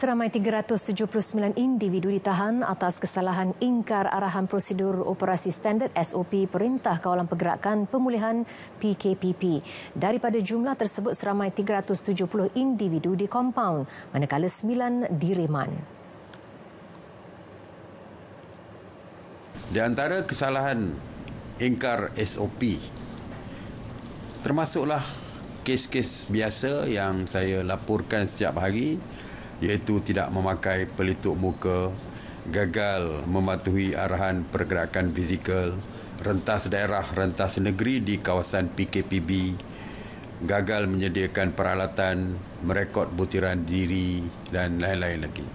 Seramai 379 individu ditahan atas kesalahan ingkar arahan prosedur operasi standard SOP Perintah Kawalan Pergerakan Pemulihan PKPP. Daripada jumlah tersebut, seramai 370 individu dikompaun, manakala 9 direman. Di antara kesalahan ingkar SOP, termasuklah kes-kes biasa yang saya laporkan setiap hari iaitu tidak memakai pelitup muka, gagal mematuhi arahan pergerakan fizikal, rentas daerah, rentas negeri di kawasan PKPB, gagal menyediakan peralatan, merekod butiran diri dan lain-lain lagi.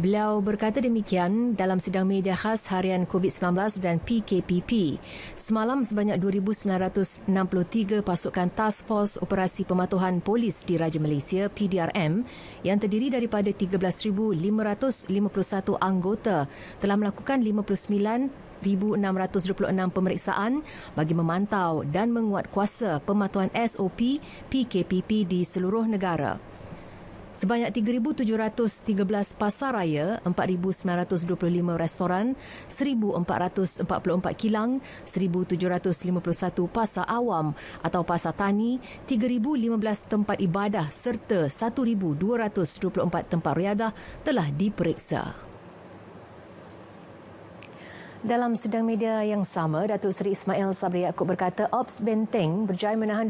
Beliau berkata demikian dalam sidang media khas harian COVID-19 dan PKPP. Semalam sebanyak 2,963 pasukan Task Force Operasi Pematuhan Polis di Raja Malaysia, PDRM, yang terdiri daripada 13,551 anggota telah melakukan 59 1626 pemeriksaan bagi memantau dan menguatkuasa pematuhan SOP PKPP di seluruh negara sebanyak 3,713 pasar raya, 4,925 restoran, 1,444 kilang, 1,751 pasar awam atau pasar tani, 3,015 tempat ibadah serta 1,224 tempat riadah telah diperiksa. Dalam sidang media yang sama, Datuk Seri Ismail Sabri Yaakob berkata Ops Benteng berjaya menahan